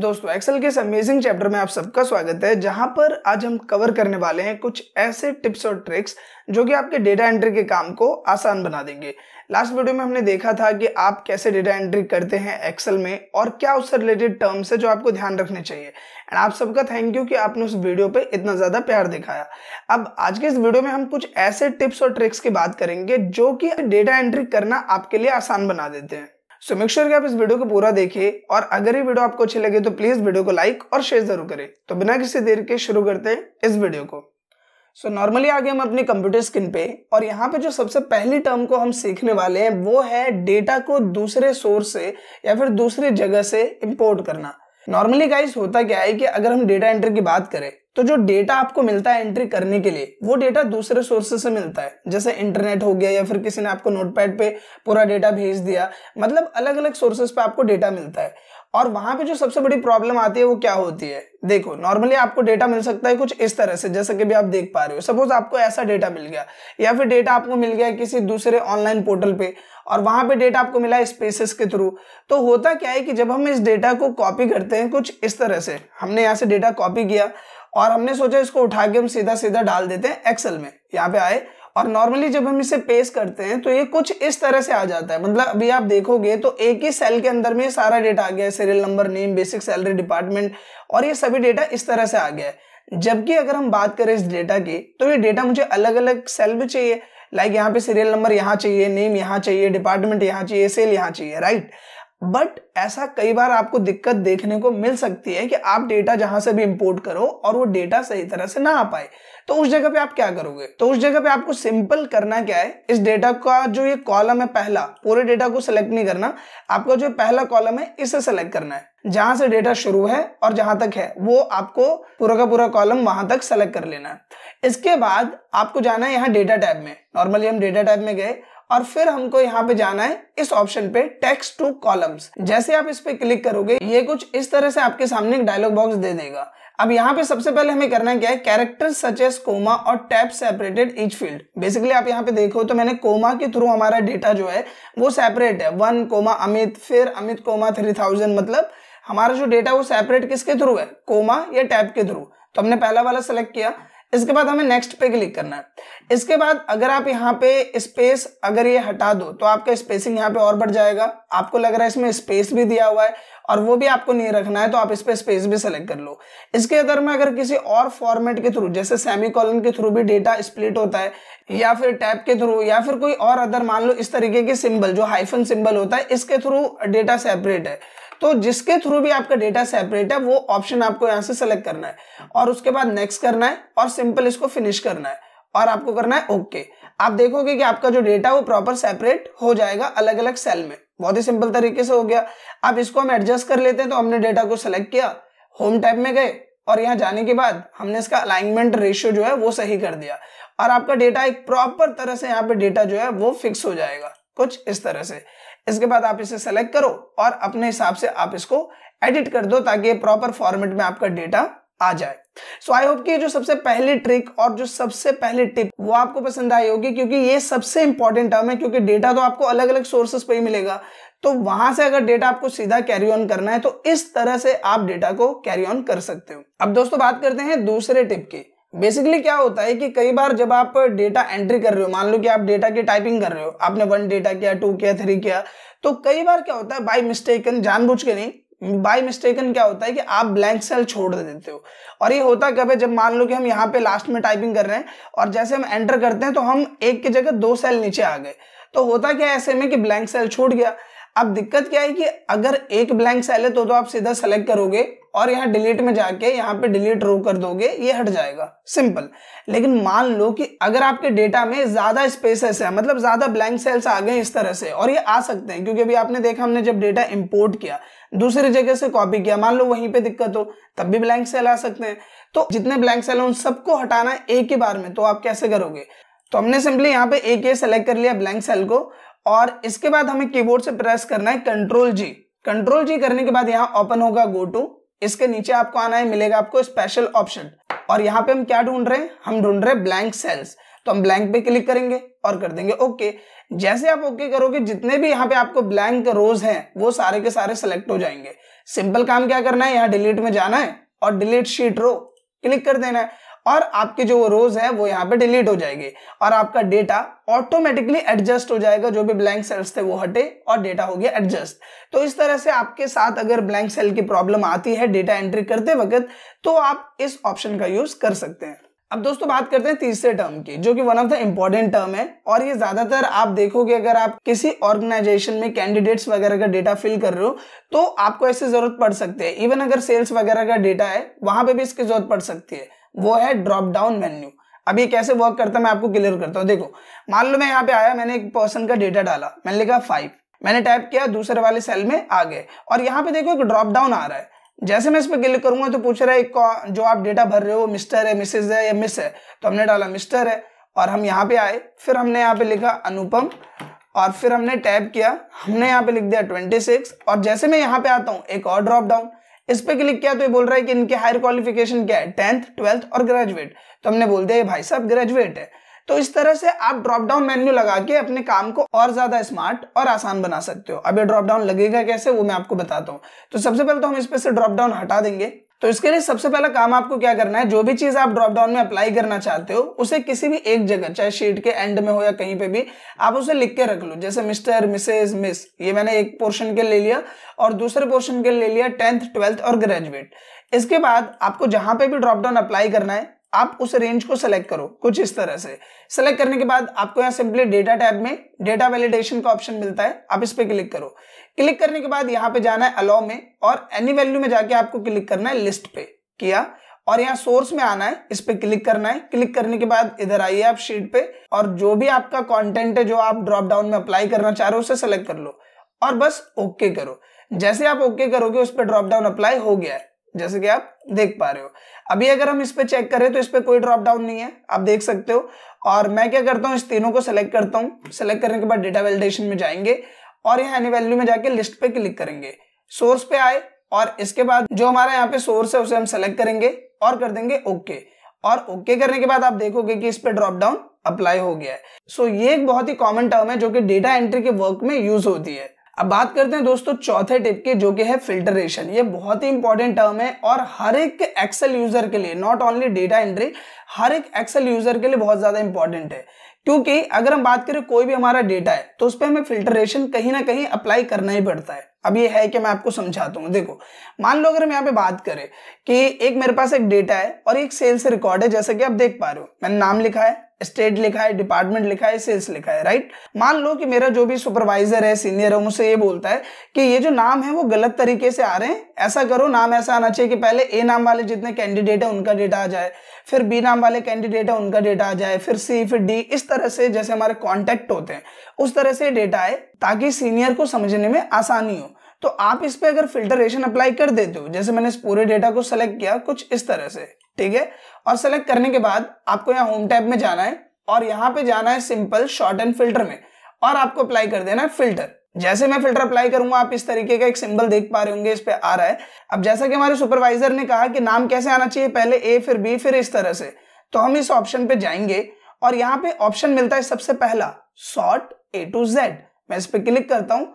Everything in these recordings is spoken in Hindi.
दोस्तों एक्सेल के इस अमेजिंग चैप्टर में आप सबका स्वागत है जहां पर आज हम कवर करने वाले हैं कुछ ऐसे टिप्स और ट्रिक्स जो कि आपके डेटा एंट्री के काम को आसान बना देंगे लास्ट वीडियो में हमने देखा था कि आप कैसे डेटा एंट्री करते हैं एक्सेल में और क्या उससे रिलेटेड टर्म्स है जो आपको ध्यान रखने चाहिए एंड आप सबका थैंक यू कि आपने उस वीडियो पे इतना ज़्यादा प्यार दिखाया अब आज के इस वीडियो में हम कुछ ऐसे टिप्स और ट्रिक्स की बात करेंगे जो कि डेटा एंट्री करना आपके लिए आसान बना देते हैं सो मेक श्योर कि आप इस वीडियो को पूरा देखें और अगर ये वीडियो आपको अच्छी लगे तो प्लीज वीडियो को लाइक और शेयर जरूर करें तो बिना किसी देर के शुरू करते हैं इस वीडियो को सो नॉर्मली आगे हम अपने कंप्यूटर स्क्रीन पे और यहाँ पे जो सबसे पहली टर्म को हम सीखने वाले हैं वो है डेटा को दूसरे सोर्स से या फिर दूसरी जगह से इम्पोर्ट करना नॉर्मली गाइस होता क्या है कि अगर हम डेटा एंटर की बात करें तो जो डेटा आपको मिलता है एंट्री करने के लिए वो डेटा दूसरे सोर्सेस से मिलता है जैसे इंटरनेट हो गया या फिर किसी ने आपको नोटपैड पे पूरा डेटा भेज दिया मतलब अलग अलग सोर्सेस पे आपको डेटा मिलता है और वहां पे जो सबसे बड़ी प्रॉब्लम आती है वो क्या होती है देखो नॉर्मली आपको डेटा मिल सकता है कुछ इस तरह से जैसे कि भी आप देख पा रहे हो सपोज आपको ऐसा डेटा मिल गया या फिर डेटा आपको मिल गया किसी दूसरे ऑनलाइन पोर्टल पे और वहां पे डेटा आपको मिला है स्पेसेस के थ्रू तो होता क्या है कि जब हम इस डेटा को कॉपी करते हैं कुछ इस तरह से हमने यहाँ से डेटा कॉपी किया और हमने सोचा इसको उठा के हम सीधा सीधा डाल देते हैं एक्सेल में यहाँ पे आए और नॉर्मली जब हम इसे पेश करते हैं तो ये कुछ इस तरह से आ जाता है मतलब अभी आप देखोगे तो एक ही सेल के अंदर में सारा डेटा आ गया है serial number name basic salary department और ये सभी डेटा इस तरह से आ गया है जबकि अगर हम बात करें इस डेटा की तो ये डेटा मुझे अलग अलग सेल में चाहिए लाइक यहाँ पे सीरियल नंबर यहाँ चाहिए नेम यहाँ चाहिए डिपार्टमेंट यहाँ चाहिए सेल यहाँ चाहिए राइट right? बट ऐसा कई बार आपको दिक्कत देखने को मिल सकती है कि आप डेटा जहां से भी इंपोर्ट करो और वो डेटा सही तरह से ना आ पाए तो उस जगह पे आप क्या करोगे तो उस जगह पे आपको सिंपल करना क्या है इस डेटा का जो ये कॉलम है पहला पूरे डेटा को सिलेक्ट नहीं करना आपका जो पहला कॉलम है इसे सेलेक्ट करना है जहां से डेटा शुरू है और जहां तक है वो आपको पूरा का पूरा कॉलम वहां तक सेलेक्ट कर लेना है इसके बाद आपको जाना है यहाँ डेटा टैब में नॉर्मली हम डेटा टैब में गए और फिर हमको यहाँ पे जाना है इस ऑप्शन पे टेक्स टू कॉलम्स जैसे आप इस पे क्लिक करोगे ये कुछ इस तरह से आपके सामने एक डायलॉग बॉक्स दे देगा अब यहाँ पे सबसे पहले हमें करना क्या है कैरेक्टर सच एस कोमा और tab separated each field basically आप यहाँ पे देखो तो मैंने कोमा के थ्रू हमारा डेटा जो है वो सेपरेट है वन कोमा अमित फिर अमित कोमा थ्री थाउजेंड मतलब हमारा जो डेटा वो सेपरेट किसके थ्रू है कोमा या टैप के थ्रू तो हमने पहला वाला सेलेक्ट किया इसके बाद हमें नेक्स्ट पे क्लिक करना है इसके बाद अगर आप यहाँ पे स्पेस अगर ये हटा दो तो आपका स्पेसिंग यहाँ पे और बढ़ जाएगा आपको लग रहा है इसमें स्पेस भी दिया हुआ है और वो भी आपको नहीं रखना है तो आप इस पे स्पेस भी सेलेक्ट कर लो इसके अंदर में अगर किसी और फॉर्मेट के थ्रू जैसे सेमी कॉलन के थ्रू भी डेटा स्प्लिट होता है या फिर टैप के थ्रू या फिर कोई और अदर मान लो इस तरीके के सिंबल जो हाइफन सिंबल होता है इसके थ्रू डेटा सेपरेट है तो जिसके थ्रू भी आपका डेटा सेपरेट है वो ऑप्शन आपको यहां से सेलेक्ट करना है और उसके बाद नेक्स्ट करना है और सिंपल इसको फिनिश करना है और आपको करना है ओके okay. आप देखोगे कि आपका जो डेटा वो प्रॉपर सेपरेट हो जाएगा अलग अलग सेल में बहुत ही सिंपल तरीके से हो गया अब इसको हम एडजस्ट कर लेते हैं तो हमने डेटा को सेलेक्ट किया होम टाइप में गए और यहाँ जाने के बाद हमने इसका अलाइनमेंट रेशियो जो है वो सही कर दिया और आपका डेटा एक प्रॉपर तरह से यहाँ पे डेटा जो है वो फिक्स हो जाएगा कुछ इस तरह से इसके बाद आप इसे सेलेक्ट करो और अपने हिसाब से आप इसको एडिट कर दो ताकि प्रॉपर फॉर्मेट में आपका डेटा आ जाए सो आई होप कि जो सबसे पहली ट्रिक और जो सबसे पहली टिप वो आपको पसंद आई होगी क्योंकि ये सबसे इंपॉर्टेंट टर्म है क्योंकि डेटा तो आपको अलग अलग सोर्सेस पे ही मिलेगा तो वहां से अगर डेटा आपको सीधा कैरी ऑन करना है तो इस तरह से आप डेटा को कैरी ऑन कर सकते हो अब दोस्तों बात करते हैं दूसरे टिप की बेसिकली क्या होता है कि कई बार जब आप डेटा एंट्री कर रहे हो मान लो कि आप डेटा की टाइपिंग कर रहे हो आपने वन डेटा किया टू किया थ्री किया तो कई बार क्या होता है बाई मिस्टेकन जानबूझ के नहीं बाई मिस्टेकन क्या होता है कि आप ब्लैंक सेल छोड़ देते हो और ये होता कब है जब मान लो कि हम यहाँ पे लास्ट में टाइपिंग कर रहे हैं और जैसे हम एंटर करते हैं तो हम एक की जगह दो सेल नीचे आ गए तो होता क्या है ऐसे में कि ब्लैंक सेल छूट गया अब दिक्कत क्या है कि अगर एक ब्लैंक सेल है तो, तो आप सीधा सेलेक्ट करोगे और यहाँ डिलीट में जाके यहाँ पे डिलीट रो कर दोगे ये हट जाएगा सिंपल लेकिन मान लो कि अगर आपके डेटा में ज्यादा स्पेसेस है मतलब ज्यादा ब्लैंक सेल्स आ गए इस तरह से और ये आ सकते हैं क्योंकि अभी आपने देखा हमने जब डेटा इंपोर्ट किया दूसरी जगह से कॉपी किया मान लो वहीं पे दिक्कत हो तब भी ब्लैंक सेल आ सकते हैं तो जितने ब्लैंक सेल है उन सबको हटाना है एक ही बार में तो आप कैसे करोगे तो हमने सिंपली यहाँ पे एक ये सेलेक्ट कर लिया ब्लैंक सेल को और इसके बाद हमें कीबोर्ड से प्रेस करना है कंट्रोल जी कंट्रोल जी करने के बाद यहाँ ओपन होगा गो टू इसके नीचे आपको आना है मिलेगा आपको स्पेशल ऑप्शन और यहाँ पे हम क्या ढूंढ रहे हैं हम ढूंढ रहे हैं ब्लैंक सेल्स तो हम ब्लैंक पे क्लिक करेंगे और कर देंगे ओके जैसे आप ओके करोगे जितने भी यहाँ पे आपको ब्लैंक रोज हैं वो सारे के सारे सेलेक्ट हो जाएंगे सिंपल काम क्या करना है यहाँ डिलीट में जाना है और डिलीट शीट रो क्लिक कर देना है और आपके जो रोज है वो यहाँ पे डिलीट हो जाएंगे और आपका डेटा ऑटोमेटिकली एडजस्ट हो जाएगा जो भी ब्लैंक सेल्स थे वो हटे और डेटा हो गया एडजस्ट तो इस तरह से आपके साथ अगर ब्लैंक सेल की प्रॉब्लम आती है डेटा एंट्री करते वक्त तो आप इस ऑप्शन का यूज कर सकते हैं अब दोस्तों बात करते हैं तीसरे टर्म की जो कि one of the important term है और ये ज्यादातर आप देखोगे अगर आप किसी ऑर्गेनाइजेशन में कैंडिडेट्स वगैरह का डेटा फिल कर रहे हो तो आपको ऐसी जरूरत पड़ सकती है इवन अगर सेल्स वगैरह का डेटा है वहां पे भी इसकी जरूरत पड़ सकती है वो है ड्रॉप डाउन मेन्यू अब ये कैसे वर्क करता है मैं आपको क्लियर करता हूँ देखो मान लो मैं यहाँ पे आया मैंने एक पर्सन का डेटा डाला मैंने लिखा फाइव मैंने टाइप किया दूसरे वाले सेल में आ गए और यहाँ पे देखो एक ड्रॉप डाउन आ रहा है जैसे मैं इस पर क्लिक करूंगा तो पूछ रहा है जो आप डेटा भर रहे हो मिस्टर है मिसेज है या मिस है तो हमने डाला मिस्टर है और हम यहाँ पे आए फिर हमने यहाँ पे लिखा अनुपम और फिर हमने टैप किया हमने यहाँ पे लिख दिया 26 और जैसे मैं यहाँ पे आता हूँ एक और ड्रॉप डाउन इस पे क्लिक किया तो ये बोल रहा है कि इनके हायर क्वालिफिकेशन क्या है टेंथ ट्वेल्थ और ग्रेजुएट तो हमने बोल दिया भाई साहब ग्रेजुएट है तो इस तरह से आप ड्रॉप डाउन मेन्यू लगा के अपने काम को और ज्यादा स्मार्ट और आसान बना सकते हो अब ये ड्रॉप डाउन लगेगा कैसे वो मैं आपको बताता हूँ तो सबसे पहले तो हम इस पे से ड्रॉप डाउन हटा देंगे तो इसके लिए सबसे पहला काम आपको क्या करना है जो भी चीज आप ड्रॉप डाउन में अप्लाई करना चाहते हो उसे किसी भी एक जगह चाहे शीट के एंड में हो या कहीं पे भी आप उसे लिख के रख लो जैसे मिस्टर मिसेज मिस ये मैंने एक पोर्शन के ले लिया और दूसरे पोर्शन के ले लिया टेंथ ट्वेल्थ और ग्रेजुएट इसके बाद आपको जहां पे भी ड्रॉप डाउन अप्लाई करना है आप उस रेंज को सेलेक्ट करो कुछ इस तरह से सेलेक्ट करने के बाद आपको यहाँ सिंपली डेटा टैब में डेटा वैलिडेशन का ऑप्शन मिलता है आप इस पर क्लिक करो क्लिक करने के बाद यहाँ पे जाना है अलाउ में और एनी वैल्यू में जाके आपको क्लिक करना है लिस्ट पे किया और यहाँ सोर्स में आना है इस पर क्लिक करना है क्लिक करने के बाद इधर आइए आप शीट पे और जो भी आपका कंटेंट है जो आप ड्रॉप डाउन में अप्लाई करना चाह रहे हो उसे सेलेक्ट कर लो और बस ओके करो जैसे आप ओके करोगे उस पर ड्रॉप डाउन अप्लाई हो गया है जैसे कि आप देख पा रहे हो अभी अगर हम इस पर चेक करें तो इस पर कोई ड्रॉप डाउन नहीं है आप देख सकते हो और मैं क्या करता हूँ इस तीनों को सिलेक्ट करता हूँ सिलेक्ट करने के बाद डेटा वेलिडेशन में जाएंगे और यहाँ एनी वैल्यू में जाके लिस्ट पे क्लिक करेंगे सोर्स पे आए और इसके बाद जो हमारा यहाँ पे सोर्स है उसे हम सेलेक्ट करेंगे और कर देंगे ओके और ओके करने के बाद आप देखोगे कि इस पर ड्रॉप डाउन अप्लाई हो गया है सो so, ये एक बहुत ही कॉमन टर्म है जो कि डेटा एंट्री के वर्क में यूज होती है अब बात करते हैं दोस्तों चौथे टिप की जो कि है फिल्टरेशन ये बहुत ही इंपॉर्टेंट टर्म है और हर एक एक्सेल यूजर के लिए नॉट ओनली डेटा एंट्री हर एक एक्सेल यूजर के लिए बहुत ज्यादा इंपॉर्टेंट है क्योंकि अगर हम बात करें कोई भी हमारा डेटा है तो उस पर हमें फिल्टरेशन कहीं ना कहीं अप्लाई करना ही पड़ता है अब ये है कि मैं आपको समझाता हूँ देखो मान लो अगर हम यहाँ पे बात करें कि एक मेरे पास एक डेटा है और एक सेल्स रिकॉर्ड है जैसे कि आप देख पा रहे हो मैंने नाम लिखा है स्टेट लिखा है डिपार्टमेंट लिखा है सेल्स लिखा है राइट मान लो कि मेरा जो भी सुपरवाइजर है सीनियर है मुझसे ये बोलता है कि ये जो नाम है वो गलत तरीके से आ रहे हैं ऐसा करो नाम ऐसा आना चाहिए कि पहले ए नाम वाले जितने कैंडिडेट है उनका डेटा आ जाए फिर बी नाम वाले कैंडिडेट है उनका डेटा आ जाए फिर सी फिर डी इस तरह से जैसे हमारे कॉन्टैक्ट होते हैं उस तरह से डेटा आए ताकि सीनियर को समझने में आसानी हो तो आप इस पर अगर फिल्टरेशन अप्लाई कर देते हो जैसे मैंने इस पूरे डेटा को सेलेक्ट किया कुछ इस तरह से ठीक है और सेलेक्ट करने के बाद आपको यहाँ होम टैब में जाना है और यहाँ पे जाना है सिंपल शॉर्ट एंड फिल्टर में और आपको अप्लाई कर देना है फिल्टर जैसे मैं फिल्टर अप्लाई करूंगा आप इस तरीके का एक सिंबल देख पा रहे होंगे इस पे आ रहा है अब जैसा कि हमारे सुपरवाइजर ने कहा कि नाम कैसे आना चाहिए पहले ए फिर बी फिर इस तरह से तो हम इस ऑप्शन पे जाएंगे और यहाँ पे ऑप्शन मिलता है सबसे पहला शॉर्ट ए टू जेड मैं इस पर क्लिक करता हूँ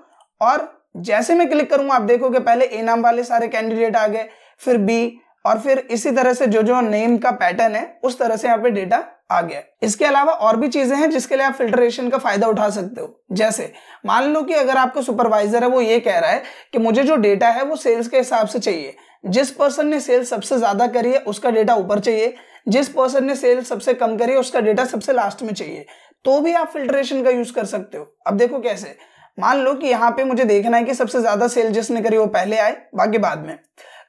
और जैसे मैं क्लिक करूंगा आप देखोगे पहले ए नाम वाले सारे कैंडिडेट आ गए फिर बी और फिर इसी तरह से जो जो नेम का पैटर्न है उस तरह से यहाँ पे डेटा आ गया इसके अलावा और भी चीजें हैं जिसके लिए आप फिल्ट्रेशन का फायदा उठा सकते हो जैसे मान लो कि अगर आपका सुपरवाइजर है वो ये कह रहा है कि मुझे जो डेटा है वो सेल्स के हिसाब से चाहिए जिस पर्सन ने सेल्स सबसे ज्यादा करी है उसका डेटा ऊपर चाहिए जिस पर्सन ने सेल्स सबसे कम करी है उसका डेटा सबसे लास्ट में चाहिए तो भी आप फिल्ट्रेशन का यूज कर सकते हो अब देखो कैसे मान लो कि यहाँ पे मुझे देखना है कि सबसे ज्यादा सेल जिसने करी वो पहले आए बाकी बाद में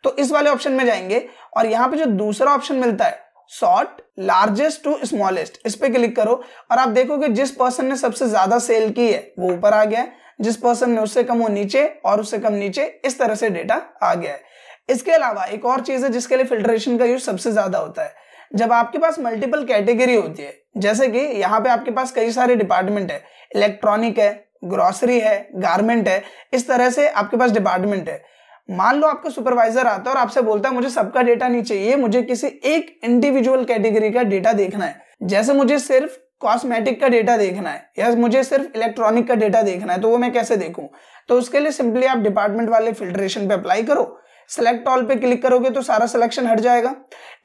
तो इस वाले ऑप्शन में जाएंगे और यहाँ पे जो दूसरा ऑप्शन मिलता है सॉर्ट लार्जेस्ट टू स्मॉलेस्ट इस पे क्लिक करो और आप देखोगे जिस पर्सन ने सबसे ज्यादा सेल की है वो ऊपर आ गया है जिस पर्सन ने उससे कम हो नीचे और उससे कम नीचे इस तरह से डेटा आ गया है इसके अलावा एक और चीज है जिसके लिए फिल्ट्रेशन का यूज सबसे ज्यादा होता है जब आपके पास मल्टीपल कैटेगरी होती है जैसे कि यहाँ पे आपके पास कई सारे डिपार्टमेंट है इलेक्ट्रॉनिक है ग्रॉसरी है गारमेंट है इस तरह से आपके पास डिपार्टमेंट है मान लो आपका सुपरवाइजर आता है और आपसे बोलता है मुझे सबका डेटा नहीं चाहिए मुझे किसी एक इंडिविजुअल कैटेगरी का डेटा देखना है जैसे मुझे सिर्फ कॉस्मेटिक का डेटा देखना है या मुझे सिर्फ इलेक्ट्रॉनिक का डेटा देखना है तो वो मैं कैसे देखूं तो उसके लिए सिंपली आप डिपार्टमेंट वाले फिल्ट्रेशन पे अप्लाई करो सेलेक्ट ऑल पे क्लिक करोगे तो सारा सिलेक्शन हट जाएगा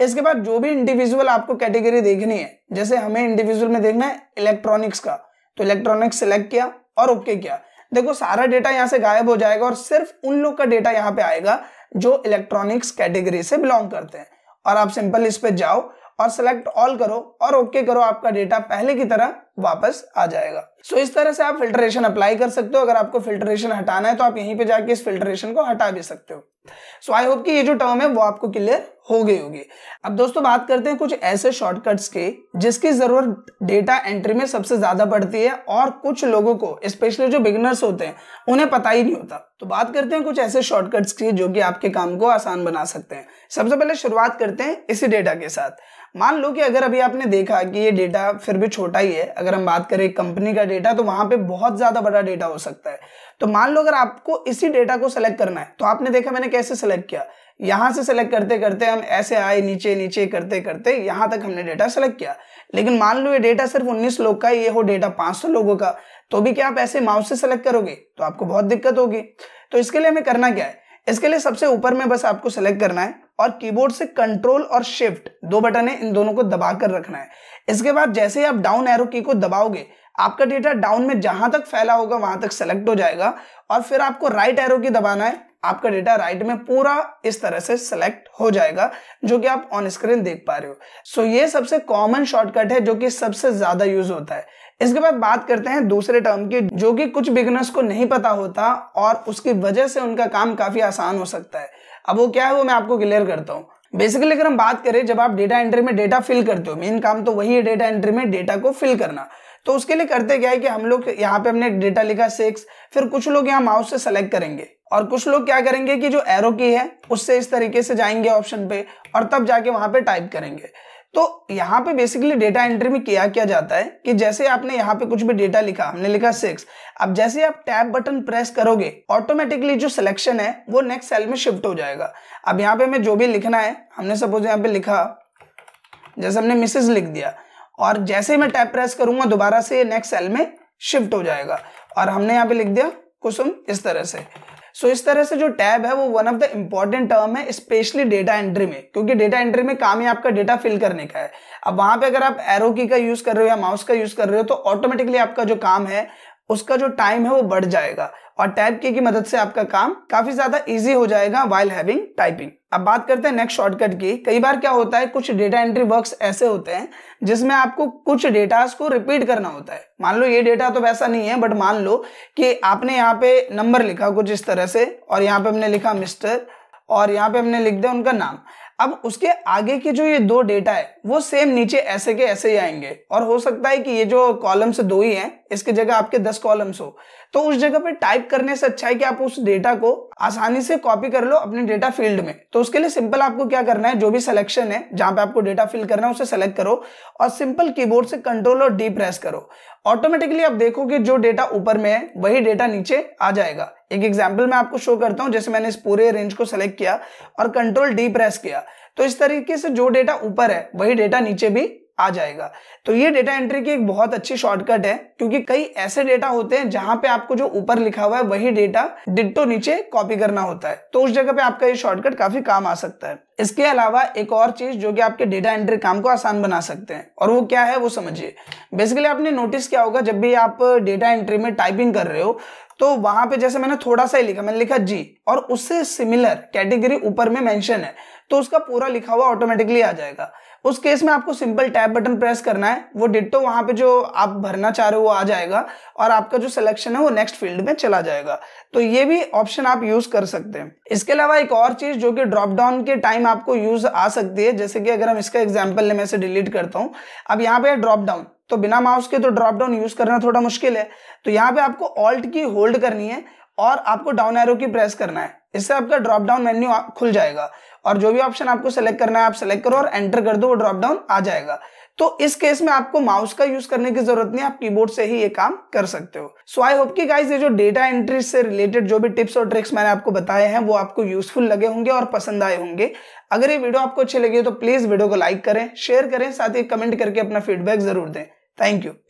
इसके बाद जो भी इंडिविजुअल आपको कैटेगरी देखनी है जैसे हमें इंडिविजुअल में देखना है इलेक्ट्रॉनिक्स का तो इलेक्ट्रॉनिक्स सिलेक्ट किया और ओके okay किया देखो सारा डेटा यहाँ से गायब हो जाएगा और सिर्फ उन लोग का डेटा यहाँ पे आएगा जो इलेक्ट्रॉनिक्स कैटेगरी से बिलोंग करते हैं और आप सिंपल इस पे जाओ और सेलेक्ट ऑल करो और ओके okay करो आपका डेटा पहले की तरह वापस आ जाएगा सो so, इस तरह से आप फिल्ट्रेशन अप्लाई कर सकते हो अगर आपको फिल्ट्रेशन हटाना है तो आप यहीं पे जाके इस फिल्ट्रेशन को हटा भी सकते हो सो आई होप कि ये जो टर्म है वो आपको क्लियर हो गई होगी अब दोस्तों बात करते हैं कुछ ऐसे शॉर्टकट्स की जिसकी जरूरत डेटा एंट्री में सबसे ज्यादा पड़ती है और कुछ लोगों को स्पेशली जो बिगनर्स होते हैं उन्हें पता ही नहीं होता तो बात करते हैं कुछ ऐसे शॉर्टकट्स की जो कि आपके काम को आसान बना सकते हैं सबसे पहले शुरुआत करते हैं इसी डेटा के साथ मान लो कि अगर अभी आपने देखा कि ये डेटा फिर भी छोटा ही है अगर हम बात करें कंपनी का डेटा तो वहां पे बहुत ज्यादा बड़ा डेटा हो सकता है तो मान लो अगर आपको इसी डेटा को सेलेक्ट करना है तो आपने देखा मैंने कैसे सेलेक्ट किया यहाँ से सेलेक्ट करते करते हम ऐसे आए नीचे नीचे करते करते यहाँ तक हमने डेटा सेलेक्ट किया लेकिन मान लो ये डेटा सिर्फ 19 लोग का ये हो डेटा 500 लोगों का तो भी क्या आप ऐसे माउस से सेलेक्ट करोगे तो आपको बहुत दिक्कत होगी तो इसके लिए हमें करना क्या है इसके लिए सबसे ऊपर में बस आपको सेलेक्ट करना है और कीबोर्ड से कंट्रोल और शिफ्ट दो बटन है इन दोनों को दबा कर रखना है इसके बाद जैसे ही आप डाउन एरो की को दबाओगे आपका डेटा डाउन में जहां तक फैला होगा वहां तक सेलेक्ट हो जाएगा और फिर आपको राइट एरो की दबाना है आपका डेटा राइट में पूरा इस तरह से सिलेक्ट हो जाएगा जो कि आप ऑन स्क्रीन देख पा रहे हो सो so, ये सबसे कॉमन शॉर्टकट है जो कि सबसे ज्यादा यूज होता है इसके बाद बात करते हैं दूसरे टर्म की जो कि कुछ बिगनर्स को नहीं पता होता और उसकी वजह से उनका काम काफी आसान हो सकता है अब वो क्या है वो मैं आपको क्लियर करता हूँ बेसिकली अगर हम बात करें जब आप डेटा एंट्री में डेटा फिल करते हो मेन काम तो वही है डेटा एंट्री में डेटा को फिल करना तो उसके लिए करते क्या है कि हम लोग यहाँ पे हमने डेटा लिखा सिक्स फिर कुछ लोग यहाँ माउस से सेलेक्ट करेंगे और कुछ लोग क्या करेंगे कि जो एरो की है उससे इस तरीके से जाएंगे ऑप्शन पे और तब जाके वहां पे टाइप करेंगे तो यहाँ पे बेसिकली डेटा एंट्री में क्या किया जाता है कि जैसे आपने यहाँ पे कुछ भी डेटा लिखा हमने लिखा सिक्स अब जैसे आप टैब बटन प्रेस करोगे ऑटोमेटिकली जो सिलेक्शन है वो नेक्स्ट सेल में शिफ्ट हो जाएगा अब यहाँ पे हमें जो भी लिखना है हमने सपोज यहाँ पे लिखा जैसे हमने मिसेज लिख दिया और जैसे मैं टैप प्रेस करूंगा दोबारा से नेक्स्ट सेल में शिफ्ट हो जाएगा और हमने यहाँ पे लिख दिया कुसुम इस तरह से सो so, इस तरह से जो टैब है वो one of the important term है स्पेशली डेटा एंट्री में क्योंकि डेटा एंट्री में काम ही आपका डेटा फिल करने का है अब वहां पे अगर आप एरो की का यूज कर रहे हो या माउस का यूज कर रहे हो तो ऑटोमेटिकली आपका जो काम है उसका जो टाइम है वो बढ़ जाएगा और टाइप की मदद से आपका काम काफी ज्यादा ईजी हो जाएगा वाइल हैविंग टाइपिंग अब बात करते हैं नेक्स्ट शॉर्टकट की कई बार क्या होता है कुछ डेटा एंट्री वर्क्स ऐसे होते हैं जिसमें आपको कुछ डेटास को रिपीट करना होता है मान लो ये डेटा तो वैसा नहीं है बट मान लो कि आपने यहाँ पे नंबर लिखा कुछ इस तरह से और यहाँ पे हमने लिखा मिस्टर और यहाँ पे हमने लिख दिया उनका नाम अब उसके आगे की जो ये दो डेटा है वो सेम नीचे ऐसे के ऐसे ही आएंगे और हो सकता है कि ये जो कॉलम्स दो ही हैं इसके जगह आपके दस कॉलम्स हो तो उस जगह पे टाइप करने से अच्छा है कि आप उस डेटा को आसानी से कॉपी कर लो अपने डेटा फील्ड में तो उसके लिए सिंपल आपको क्या करना है जो भी सिलेक्शन है जहां पे आपको डेटा फिल करना है उसे सेलेक्ट करो और सिंपल कीबोर्ड से कंट्रोल और डी प्रेस करो ऑटोमेटिकली आप देखोगे जो डेटा ऊपर में है वही डेटा नीचे आ जाएगा एक एग्जाम्पल मैं आपको शो करता हूं जैसे मैंने इस पूरे रेंज को सेलेक्ट किया और कंट्रोल डी प्रेस किया तो इस तरीके से जो डेटा ऊपर है वही डेटा नीचे भी आ जाएगा तो ये डेटा एंट्री की एक बहुत अच्छी शॉर्टकट है क्योंकि कई ऐसे डेटा होते हैं जहां पे आपको जो ऊपर लिखा हुआ है वही डेटा डिट्टो नीचे कॉपी करना होता है तो उस जगह पे आपका ये शॉर्टकट काफी काम आ सकता है इसके अलावा एक और चीज जो कि आपके डेटा एंट्री काम को आसान बना सकते हैं और वो क्या है वो समझिए बेसिकली आपने नोटिस किया होगा जब भी आप डेटा एंट्री में टाइपिंग कर रहे हो तो वहां पे जैसे मैंने थोड़ा सा ही लिखा मैंने लिखा जी और उससे सिमिलर कैटेगरी ऊपर में मेंशन है तो उसका पूरा लिखा हुआ ऑटोमेटिकली आ जाएगा उस केस में आपको सिंपल टैब बटन प्रेस करना है वो डिटो वहां पे जो आप भरना चाह रहे हो वो आ जाएगा और आपका जो सिलेक्शन है वो नेक्स्ट फील्ड में चला जाएगा तो ये भी ऑप्शन आप यूज कर सकते हैं इसके अलावा एक और चीज जो कि ड्रॉप डाउन के टाइम आपको यूज आ सकती है जैसे कि अगर हम इसका एग्जाम्पल मैं इसे डिलीट करता हूँ अब यहाँ पे ड्रॉप डाउन तो बिना माउस के तो ड्रॉप डाउन यूज करना थोड़ा मुश्किल है तो यहाँ पे आपको ऑल्ट की होल्ड करनी है और आपको डाउन एरो की प्रेस करना है इससे आपका ड्रॉप डाउन मेन्यू खुल जाएगा और जो भी ऑप्शन आपको सेलेक्ट करना है आप सेलेक्ट करो और एंटर कर दो वो ड्रॉप डाउन आ जाएगा तो इस केस में आपको माउस का यूज करने की जरूरत नहीं आप कीबोर्ड से ही ये काम कर सकते हो सो आई होप कि गाइस ये जो डेटा एंट्री से रिलेटेड जो भी टिप्स और ट्रिक्स मैंने आपको बताए हैं वो आपको यूजफुल लगे होंगे और पसंद आए होंगे अगर ये वीडियो आपको अच्छी लगी तो प्लीज वीडियो को लाइक करें शेयर करें साथ ही कमेंट करके अपना फीडबैक जरूर दें थैंक यू